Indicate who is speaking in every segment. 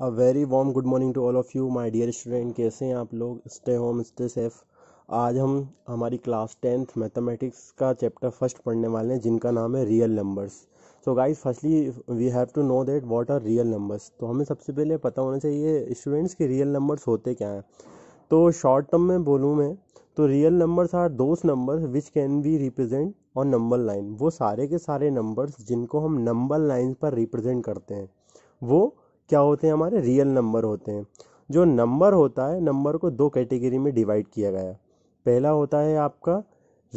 Speaker 1: A very warm good morning to all of you my dear student कैसे हैं आप लोग स्टे होम स्टे सेफ आज हम हमारी क्लास टेंथ मैथमेटिक्स का चैप्टर फर्स्ट पढ़ने वाले हैं जिनका नाम है real numbers so guys firstly we have to know that what are real numbers तो हमें सबसे पहले पता होना चाहिए स्टूडेंट्स के रियल नंबर्स होते क्या हैं तो शॉर्ट टर्म में बोलूँ मैं तो real numbers are those numbers which can be represent on number line वो सारे के सारे नंबर्स जिनको हम नंबर लाइन पर रिप्रेजेंट करते हैं वो क्या होते हैं हमारे रियल नंबर होते हैं जो नंबर होता है नंबर को दो कैटेगरी में डिवाइड किया गया है पहला होता है आपका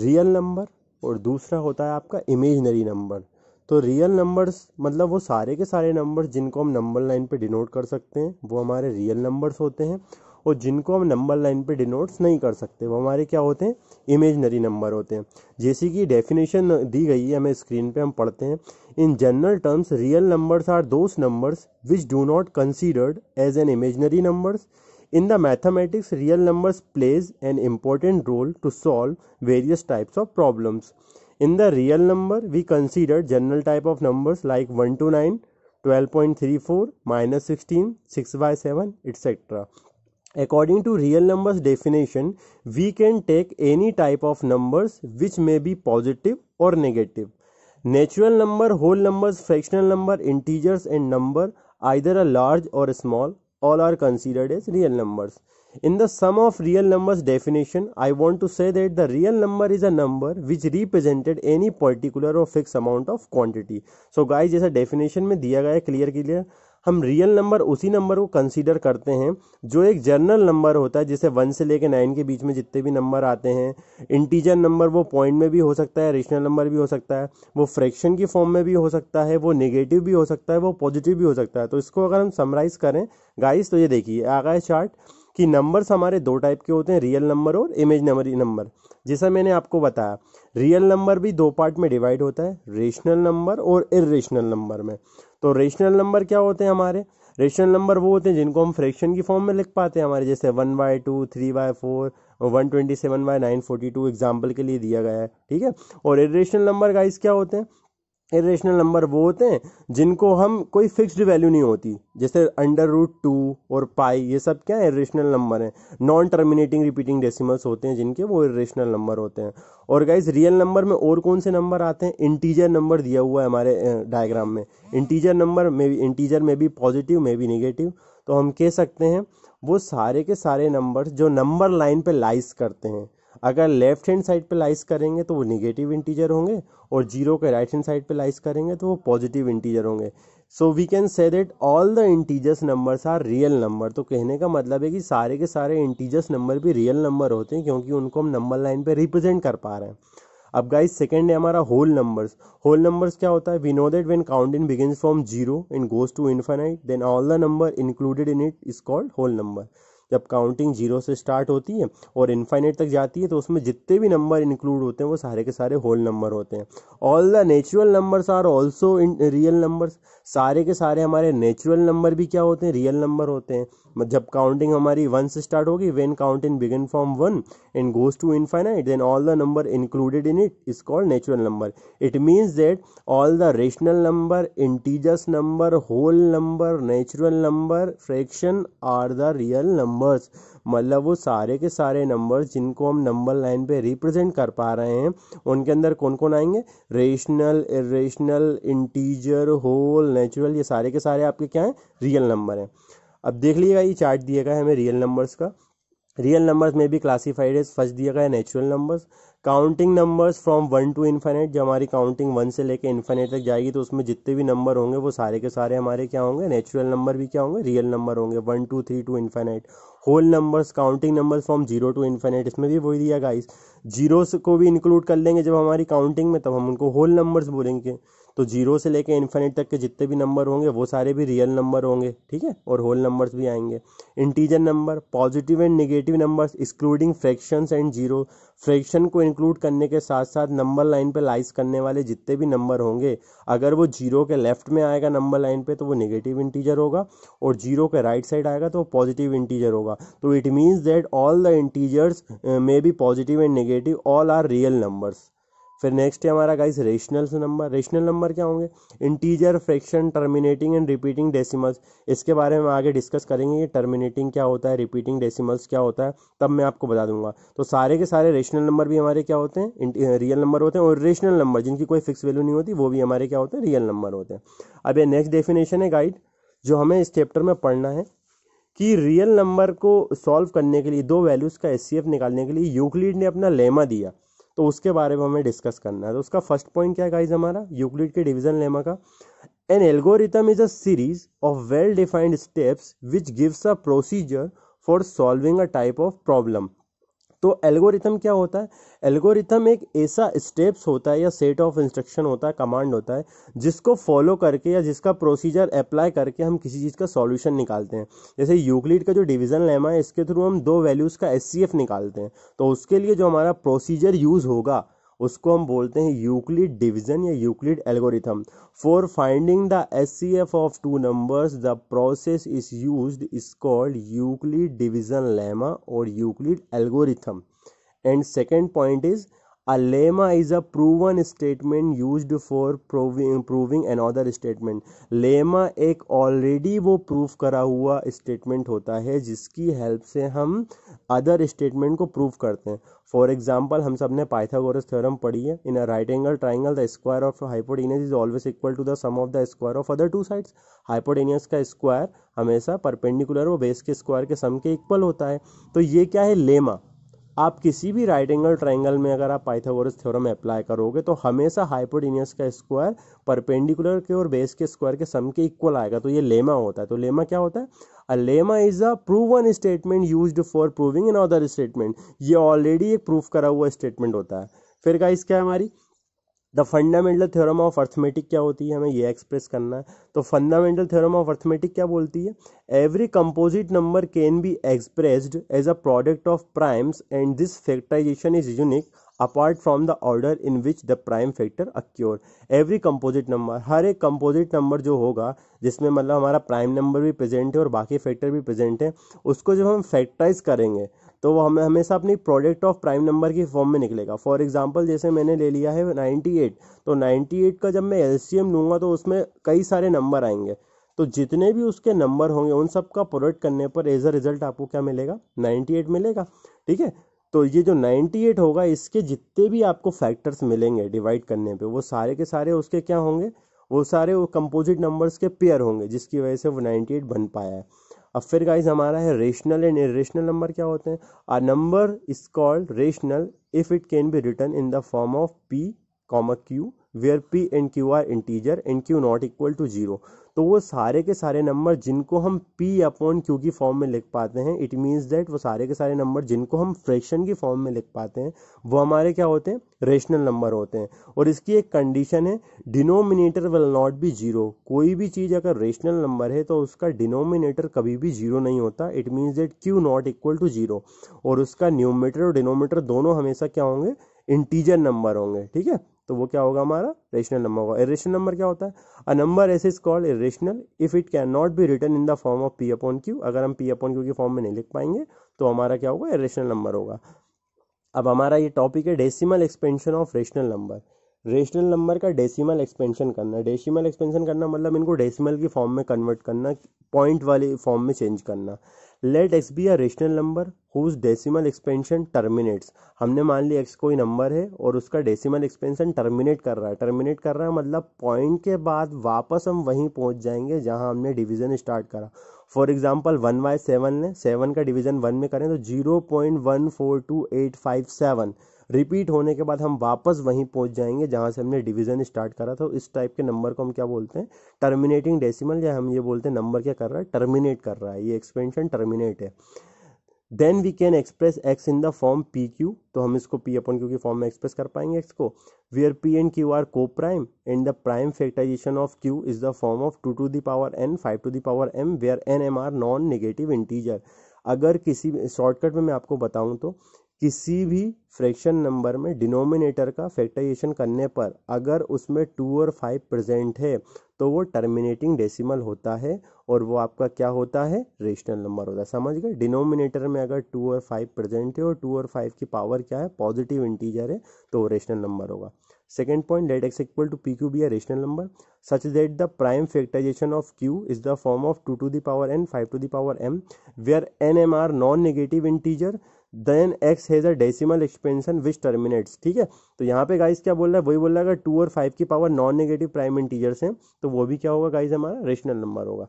Speaker 1: रियल नंबर और दूसरा होता है आपका इमेजनरी नंबर तो रियल नंबर्स मतलब वो सारे के सारे नंबर्स जिनको हम नंबर लाइन पे डिनोट कर सकते हैं वो हमारे रियल नंबर्स होते हैं और जिनको हम नंबर लाइन पे डिनोट्स नहीं कर सकते वो हमारे क्या होते हैं इमेजनरी नंबर होते हैं जैसे कि डेफिनेशन दी गई है हमें स्क्रीन पे हम पढ़ते हैं In general terms, real numbers are those numbers which do not considered as an imaginary numbers. In the mathematics, real numbers plays an important role to solve various types of problems. In the real number, we consider general type of numbers like 1 to 9, 12.34, minus 16, 6 by 7, etc. According to real numbers definition, we can take any type of numbers which may be positive or negative. Natural number whole numbers fractional number integers and number either a large or small all are considered as real numbers in the sum of real numbers definition I want to say that the real number is a number which represented any particular or fix amount of quantity so guys जैसा definition में दिया गया clear clear हम real number उसी number को consider करते हैं जो एक जर्नल नंबर होता है जैसे वन से लेकर नाइन के बीच में जितने भी नंबर आते हैं इंटीजर नंबर वो पॉइंट में भी हो सकता है रेशनल नंबर भी हो सकता है वो फ्रैक्शन की फॉर्म में भी हो सकता है वो निगेटिव भी हो सकता है वो पॉजिटिव भी हो सकता है तो इसको अगर हम समराइज करें गाइस तो ये देखिए आगा चार्ट कि नंबर्स हमारे दो टाइप के होते हैं रियल नंबर और इमेज नंबर नंबर जैसा मैंने आपको बताया रियल नंबर भी दो पार्ट में डिवाइड होता है रेशनल नंबर और इरेशनल नंबर में तो रेशनल नंबर क्या होते हैं हमारे रेशनल नंबर वो होते हैं जिनको हम फ्रैक्शन की फॉर्म में लिख पाते हैं हमारे जैसे one by two three by four one twenty seven by nine forty two example के लिए दिया गया है ठीक है और इरेशनल नंबर गाइस क्या होते हैं इरेशनल नंबर वो होते हैं जिनको हम कोई फिक्स्ड वैल्यू नहीं होती जैसे अंडर रूट टू और पाई ये सब क्या है इरेशनल नंबर हैं नॉन टर्मिनेटिंग रिपीटिंग डेसिमल्स होते हैं जिनके वो इरेशनल नंबर होते हैं और गाइज रियल नंबर में और कौन से नंबर आते हैं इंटीजर नंबर दिया हुआ है हमारे डायग्राम में इंटीजर नंबर में भी इंटीजर में भी पॉजिटिव में भी निगेटिव तो हम कह सकते हैं वो सारे के सारे नंबर जो नंबर लाइन पर लाइस करते हैं अगर लेफ्ट हैंड साइड पे लाइस करेंगे तो वो निगेटिव इंटीजर होंगे और जीरो के राइट हैंड साइड पे लाइस करेंगे तो वो पॉजिटिव इंटीजर होंगे so we can say that all the integers numbers are real number तो कहने का मतलब है कि सारे के सारे इंटीजर्स नंबर भी रियल नंबर होते हैं क्योंकि उनको हम नंबर लाइन पे रिप्रेजेंट कर पा रहे हैं अब गाइस सेकेंड है हमारा होल नंबर्स होल नंबर्स क्या होता है we know that count in begin from zero in goes to infinite then all the number included in it is called whole number जब काउंटिंग जीरो से start होती है और इन्फाइनेट तक जाती है तो उसमें जितने भी नंबर इंक्लूड होते हैं वो सारे के सारे होल नंबर होते हैं all the natural numbers are also in real numbers सारे के सारे हमारे नेचुरल नंबर भी क्या होते हैं रियल नंबर होते हैं जब काउंटिंग हमारी वन से स्टार्ट होगी when counting begin from one and goes to infinite then all the number included in it is called natural number it means that all the rational number integers number whole number natural number fraction are the real number numbers मतलब वो सारे के सारे numbers जिनको हम number line पे represent कर पा रहे हैं उनके अंदर कौन कौन आएंगे rational irrational integer whole natural ये सारे के सारे आपके क्या हैं रियल नंबर हैं अब देख लीजिएगा ये चार्ट दिएगा हमें रियल नंबर्स का रियल नंबर्स में भी क्लासीफाइड है फर्स्ट दिएगा है natural numbers counting numbers from one to infinite जब हमारी काउंटिंग वन से लेकर इन्फाइनेट तक जाएगी तो उसमें जितने भी नंबर होंगे वो सारे के सारे हमारे क्या होंगे नेचुरल नंबर भी क्या होंगे रियल नंबर होंगे one two three to infinite whole numbers counting numbers from zero to infinite इसमें भी वही दिया गाइस जीरो को भी इंक्लूड कर लेंगे जब हमारी काउंटिंग में तब हम उनको होल नंबर्स बोलेंगे तो जीरो से लेके इन्फिनिट तक के जितने भी नंबर होंगे वो सारे भी रियल नंबर होंगे ठीक है और होल नंबर्स भी आएंगे integer number positive and negative numbers excluding fractions and zero fraction को इंक्लूड करने के साथ साथ नंबर लाइन पे लाइस करने वाले जितने भी नंबर होंगे अगर वो जीरो के लेफ्ट में आएगा नंबर लाइन पे तो वो नेगेटिव इंटीजर होगा और जीरो के राइट साइड आएगा तो वो पॉजिटिव इंटीजर होगा तो it means that all the integers may be positive and negative all are real numbers फिर नेक्स्ट है हमारा guys rational number rational number क्या होंगे integer fraction terminating and repeating decimals इसके बारे में आगे डिस्कस करेंगे कि टर्मिनेटिंग क्या होता है रिपीटिंग डेसिमल्स क्या होता है तब मैं आपको बता दूंगा तो सारे के सारे रेशनल नंबर भी हमारे क्या होते हैं रियल नंबर होते हैं और रेशनल नंबर जिनकी कोई फिक्स वैल्यू नहीं होती वो भी हमारे क्या होते हैं रियल नंबर होते हैं अब ये नेक्स्ट डेफिनेशन है गाइड जो हमें इस चैप्टर में पढ़ना है कि रियल नंबर को सॉल्व करने के लिए दो वैल्यूज़ का एस निकालने के लिए यूक्लिड ने अपना लेमा दिया तो उसके बारे में हमें डिस्कस करना है तो उसका फर्स्ट पॉइंट क्या गाइज हमारा यूक्लिड के डिविजन लेमा का an algorithm is a series of well defined steps which gives a procedure for solving a type of problem तो एल्गोरिथम क्या होता है एल्गोरिथम एक ऐसा स्टेप्स होता है या सेट ऑफ इंस्ट्रक्शन होता है कमांड होता है जिसको फॉलो करके या जिसका प्रोसीजर अप्लाई करके हम किसी चीज़ का सॉल्यूशन निकालते हैं जैसे यूक्लिड का जो डिवीजन लेमा है इसके थ्रू हम दो वैल्यूज़ का एस निकालते हैं तो उसके लिए जो हमारा प्रोसीजर यूज़ होगा उसको हम बोलते हैं यूक्लिड डिवीजन या Euclid algorithm for finding the H C F of two numbers the process is use is called Euclid division lemma और Euclid algorithm and second point is a lemma is a proven statement use for proving an another statement lemma एक already वो proof करा हुआ statement होता है जिसकी help से हम अदर स्टेटमेंट को प्रूफ करते हैं फॉर एग्जाम्पल हम सब ने पाइथागोरस थ्योरम पढ़ी है in a right angle triangle the square of hypotenuse is always equal to the sum of the square of other two sides hypotenuse का स्क्वायर हमेशा परपेंडिकुलर वो बेस के स्क्वायर के सम के इक्वल होता है तो ये क्या है लेमा आप किसी भी राइट एंगल ट्राइंगल में अगर आप पाइथागोरस थ्योरम अप्लाई करोगे तो हमेशा हाइपोटिनियस का स्क्वायर परपेंडिकुलर के और बेस के स्क्वायर के सम के इक्वल आएगा तो ये लेमा होता है तो लेमा क्या होता है a lemma is a proven statement use for proving another statement ये ऑलरेडी एक प्रूफ करा हुआ स्टेटमेंट होता है फिर का इसका हमारी the fundamental theorem of arithmetic क्या होती है हमें ये एक्सप्रेस करना है तो फंडामेंटल थ्योरम ऑफ अर्थमेटिक क्या बोलती है every composite number can be expressed as a product of primes and this factorization is unique apart from the order in which the prime factor occur every composite number हर एक composite number जो होगा जिसमें मतलब हमारा prime number भी present है और बाकी फैक्टर भी प्रेजेंट है उसको जब हम फैक्टराइज करेंगे तो वो हमें हमेशा अपनी प्रोडक्ट ऑफ प्राइम नंबर की फॉर्म में निकलेगा फॉर एग्जाम्पल जैसे मैंने ले लिया है नाइन्टी तो नाइन्टी का जब मैं एलसीएम लूँगा तो उसमें कई सारे नंबर आएंगे तो जितने भी उसके नंबर होंगे उन सब का प्रोडक्ट करने पर एज अ रिजल्ट आपको क्या मिलेगा 98 मिलेगा ठीक है तो ये जो 98 होगा इसके जितने भी आपको फैक्टर्स मिलेंगे डिवाइड करने पे वो सारे के सारे उसके क्या होंगे वो सारे वो कंपोजिट नंबर्स के पेयर होंगे जिसकी वजह से वो 98 बन पाया है अब फिर गाइज हमारा है रेशनल एंड इरेशनल नंबर क्या होते हैं a number is called rational if it can be written in the form of p comma q where p and q are integer and q not equal to zero तो वो सारे के सारे number जिनको हम पी अपॉन क्यू की form में लिख पाते हैं इट मीन्स दैट वो सारे के सारे नंबर जिनको हम फ्रैक्शन की फॉर्म में लिख पाते हैं वो हमारे क्या होते हैं रेशनल नंबर होते हैं और इसकी एक कंडीशन है denominator will not be zero कोई भी चीज़ अगर रेशनल नंबर है तो उसका डिनोमिनेटर कभी भी जीरो नहीं होता it means that q not equal to zero और उसका न्यूमीटर और डिनोमीटर दोनों हमेशा क्या होंगे इंटीजर नंबर होंगे ठीक है तो वो क्या होगा हमारा रेशनल नंबर होगा इरेशनल नंबर क्या होता है a number s is called irrational if it can not be written in the form of p upon q अगर हम पी अपॉन क्यू के फॉर्म में नहीं लिख पाएंगे तो हमारा क्या होगा इरेशनल नंबर होगा अब हमारा ये टॉपिक है decimal expansion of rational number rational number का डेसिमल एक्सपेंशन करना डेसिमल एक्सपेंशन करना मतलब इनको डेसिमल की फॉर्म में कन्वर्ट करना पॉइंट वाले फॉर्म में चेंज करना let x be a rational number whose decimal expansion terminates हमने मान लिया एक्स कोई नंबर है और उसका डेसिमल एक्सपेंशन टर्मिनेट कर रहा है टर्मिनेट कर रहा है मतलब पॉइंट के बाद वापस हम वहीं पहुंच जाएंगे जहां हमने डिवीजन स्टार्ट करा for example one by seven ने सेवन का डिवीजन वन में करें तो zero point one four two eight five seven repeat होने के बाद हम वापस वहीं पहुंच जाएंगे जहां से हमने डिवीजन स्टार्ट करा था इस टाइप के नंबर को हम क्या बोलते हैं टर्मिनेटिंग डेसिमल या हम ये बोलते हैं नंबर क्या कर रहा है टर्मिनेट कर रहा है ये एक्सपेंशन टर्मिनेट है then we can express x in the form p q तो हम इसको पी अपन क्यू के फॉर्म में एक्सप्रेस कर पाएंगे एक्स को we are p and q are coprime and the prime factorization of q is the form of two to the power n five to the power m where n m are non negative integer अगर किसी shortcut में मैं आपको बताऊं तो किसी भी fraction number में डिनोमिनेटर का फैक्टराइजेशन करने पर अगर उसमें टू और फाइव प्रेजेंट है तो वो टर्मिनेटिंग डेसिमल होता है और वो आपका क्या होता है रेशनल नंबर होता है समझ गए डिनोमिनेटर में अगर टू और फाइव प्रेजेंट है और टू और फाइव की पावर क्या है पॉजिटिव इंटीजर है तो वो रेशनल नंबर होगा second point let x equal to p q be are rational number such that the prime factorization of q is the form of two to the power n five to the power m where n m are non negative integer then x has a decimal expansion which terminates ठीक है तो यहाँ पे guys क्या बोल रहा है वही बोल रहा है अगर टू और फाइव की power non negative prime integers हैं तो वो भी क्या होगा गाइस हमारा रेशनल नंबर होगा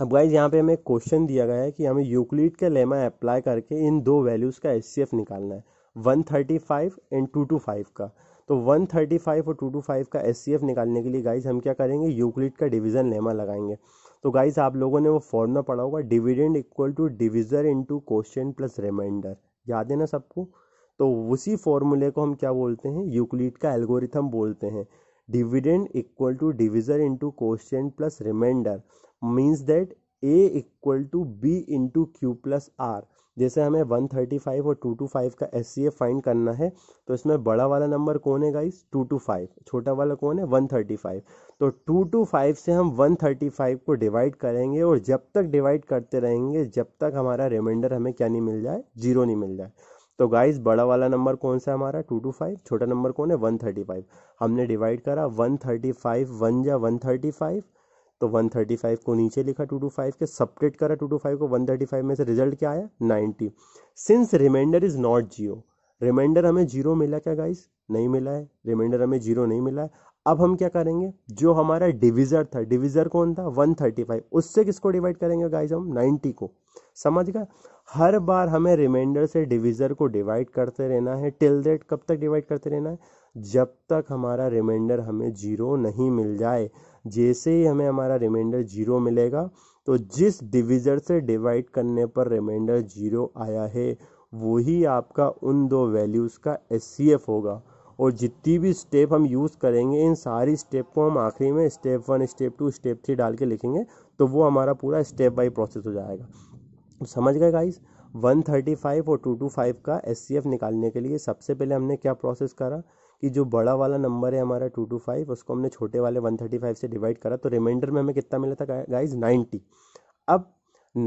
Speaker 1: अब गाइज यहाँ पे हमें क्वेश्चन दिया गया है कि हमें यूक्लिड का लेमा अप्लाई करके इन दो वैल्यूज़ का एस निकालना है one thirty five and two two five का तो 135 और 225 का एस निकालने के लिए गाइज हम क्या करेंगे यूक्लिड का डिवीज़न लेमा लगाएंगे तो गाइज आप लोगों ने वो फॉर्मूला पढ़ा होगा dividend equal to divisor into quotient plus remainder याद है ना सबको तो उसी फॉर्मूले को हम क्या बोलते हैं यूक्लिड का एल्गोरिथम बोलते हैं dividend equal to divisor into question plus remainder means that A equal to B into Q plus R जैसे हमें वन थर्टी फाइव और टू टू फाइव का एस सी फाइंड करना है तो इसमें बड़ा वाला नंबर कौन है गाइस फाइव छोटा वाला कौन है वन थर्टी फाइव तो टू टू फाइव से हम वन थर्टी फाइव को डिवाइड करेंगे और जब तक डिवाइड करते रहेंगे जब तक हमारा रिमाइंडर हमें क्या नहीं मिल जाए जीरो नहीं मिल जाए तो गाइस बड़ा वाला नंबर कौन सा हमारा टू टू फाइव छोटा नंबर कौन है वन थर्टी फाइव हमने डिवाइड करा वन थर्टी फाइव वन या वन थर्टी फाइव तो 135 को नीचे लिखा 225 के सपरेट करा 225 को 135 में से रिजल्ट क्या आया 90 since remainder is not zero remainder हमें जीरो मिला क्या गाइस नहीं मिला है रिमाइंडर हमें जीरो नहीं मिला है अब हम क्या करेंगे जो हमारा डिविजर था डिविजर कौन था 135 उससे किसको डिवाइड करेंगे गाइस हम 90 को समझ गए हर बार हमें रिमाइंडर से डिविज़र को डिवाइड करते रहना है टिल दैट कब तक डिवाइड करते रहना है जब तक हमारा रिमाइंडर हमें जीरो नहीं मिल जाए जैसे ही हमें हमारा रिमाइंडर जीरो मिलेगा तो जिस डिविज़र से डिवाइड करने पर रिमाइंडर जीरो आया है वही आपका उन दो वैल्यूज़ का एस होगा और जितनी भी स्टेप हम यूज़ करेंगे इन सारी स्टेप को हम आखिरी में step one step two step three डाल के लिखेंगे तो वो हमारा पूरा स्टेप बाई प्रोसेस हो जाएगा समझ गए गाइस 135 और 225 का एस निकालने के लिए सबसे पहले हमने क्या प्रोसेस करा कि जो बड़ा वाला नंबर है हमारा 225 उसको हमने छोटे वाले 135 से डिवाइड करा तो रिमाइंडर में हमें कितना मिला था गाइज 90 अब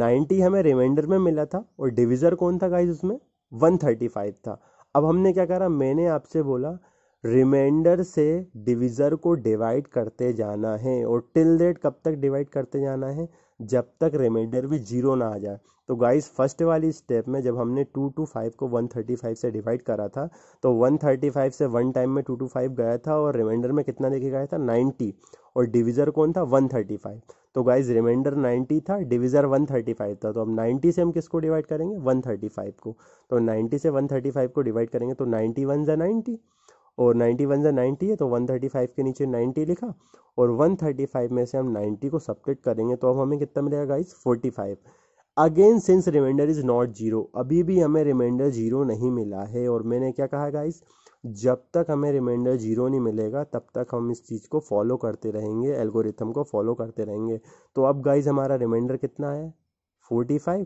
Speaker 1: 90 हमें रिमाइंडर में मिला था और डिविज़र कौन था गाइज उसमें 135 था अब हमने क्या करा मैंने आपसे बोला रिमाइंडर से डिविज़र को डिवाइड करते जाना है और टिल डेट कब तक डिवाइड करते जाना है जब तक रिमाइंडर भी जीरो ना आ जाए तो गाइस फर्स्ट वाली स्टेप में जब हमने टू टू फाइव को वन थर्टी फाइव से डिवाइड करा था तो वन थर्टी फाइव से वन टाइम में टू टू फाइव गया था और रिमाइंडर में कितना देखे गया था नाइन्टी और डिविज़र कौन था वन थर्टी फाइव तो गाइज रिमाइंडर नाइन्टी था डिविज़र वन थर्टी फाइव था तो अब नाइन्टी से हम किसको डिवाइड करेंगे वन थर्टी फाइव को तो नाइन्टी से वन थर्टी फाइव को डिवाइड करेंगे तो नाइन्टी वन ज़ा नाइन्टी और 91 जै नाइन्टी है तो 135 के नीचे 90 लिखा और 135 में से हम 90 को सब्ट्रैक्ट करेंगे तो अब हमें कितना मिलेगा guys 45 again since remainder is not zero अभी भी हमें रिमाइंडर जीरो नहीं मिला है और मैंने क्या कहा गाइस जब तक हमें रिमाइंडर जीरो नहीं मिलेगा तब तक हम इस चीज़ को फॉलो करते रहेंगे एल्गोरिथम को फॉलो करते रहेंगे तो अब गाइज हमारा रिमाइंडर कितना है फोर्टी फाइव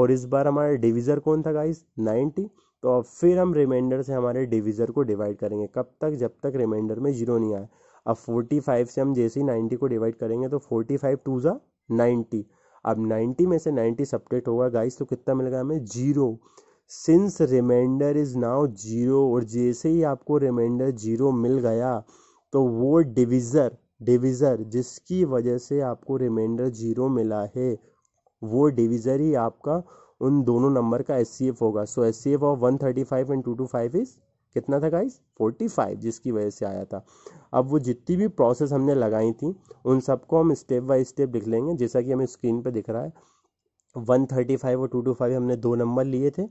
Speaker 1: और इस बार हमारा डिविज़र कौन था गाइज नाइन्टी तो अब फिर हम रिमाइंडर से हमारे डिविज़र को डिवाइड करेंगे कब तक जब तक रिमाइंडर में जीरो नहीं आए अब फोर्टी फाइव से हम जैसे ही नाइन्टी को डिवाइड करेंगे तो फोर्टी फाइव टू ज़ा नाइन्टी अब नाइन्टी में से नाइन्टी सपरेट होगा गाइस तो कितना मिलेगा हमें zero since remainder is now zero और जैसे ही आपको रिमाइंडर जीरो मिल गया तो वो डिविज़र डिविज़र जिसकी वजह से आपको रिमाइंडर जीरो मिला है वो डिविज़र ही आपका उन दोनों नंबर का एस होगा so H C F of one thirty five and two two five is कितना था गाइस फाइव जिसकी वजह से आया था अब वो जितनी भी प्रोसेस हमने लगाई थी उन सबको हम स्टेप बाय स्टेप लिख लेंगे जैसा कि हमें स्क्रीन पे दिख रहा है वन थर्टी फाइव और टू टू फाइव हमने दो नंबर लिए थे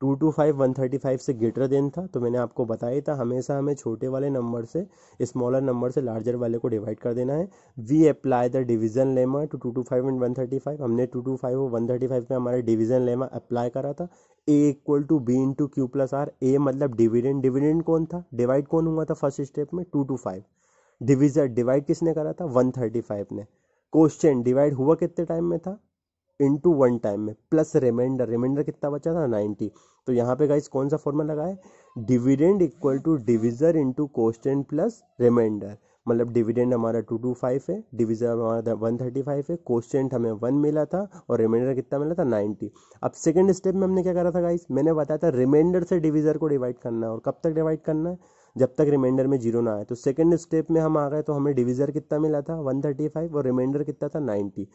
Speaker 1: two two five one thirty five से ग्रेटर देन था तो मैंने आपको बताया था हमेशा हमें छोटे वाले नंबर से स्मॉलर नंबर से लार्जर वाले को डिवाइड कर देना है we apply the division lemma to two two five and one thirty five हमने टू टू फाइव और वन थर्टी फाइव में हमारा डिवीजन लेमा अप्लाई करा था a equal to B into Q plus r a मतलब dividend dividend कौन था divide कौन हुआ था फर्स्ट स्टेप में two two five division divide किसने करा था वन थर्टी फाइव ने क्वेश्चन डिवाइड हुआ कितने टाइम में था इंटू वन टाइम में प्लस रिमाइंडर रिमाइंडर कितना बचा था नाइन्टी तो यहाँ पे गाइस कौन सा फॉर्मूला लगा मतलब है dividend equal to divisor into quotient plus remainder मतलब डिविडेंड हमारा टू टू फाइव है डिविजर हमारा वन थर्टी फाइव है कोस्टेंट हमें वन मिला था और रिमाइंडर कितना मिला था नाइन्टी अब सेकेंड स्टेप में हमने क्या करा था गाइस मैंने बताया था रिमाइंडर से डिविजर को डिवाइड करना है और कब तक डिवाइड करना है जब तक रिमाइंडर में जीरो ना आए तो सेकेंड स्टेप में हम आ गए तो हमें डिविजर कितना मिला था वन थर्टी फाइव और रिमाइंडर कितना था ninety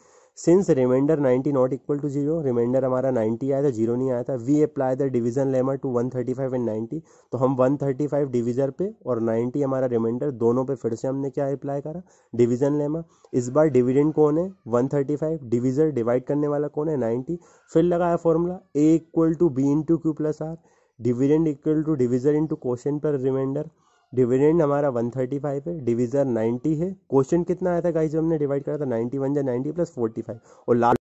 Speaker 1: since remainder ninety not equal to zero remainder हमारा नाइन्टी आया था जीरो नहीं आया था we apply the division lemma to one thirty five and ninety तो हम वन थर्टी फाइव डिविजर पे और नाइन्टी हमारा रिमाइंडर दोनों पे फिर से हमने क्या अप्लाई करा डिविजन लेमा इस बार डिविडेंड कौन है one thirty five divisor divide करने वाला कौन है नाइन्टी फिर लगाया formula a equal to b into q plus r dividend equal to divisor into quotient पर रिमाइंडर डिविडेंड हमारा 135 है डिविजर 90 है क्वेश्चन कितना आया था गाइज हमने डिवाइड करा था 91 वन या नाइन्टी प्लस फोर्टी फाइव और लास्ट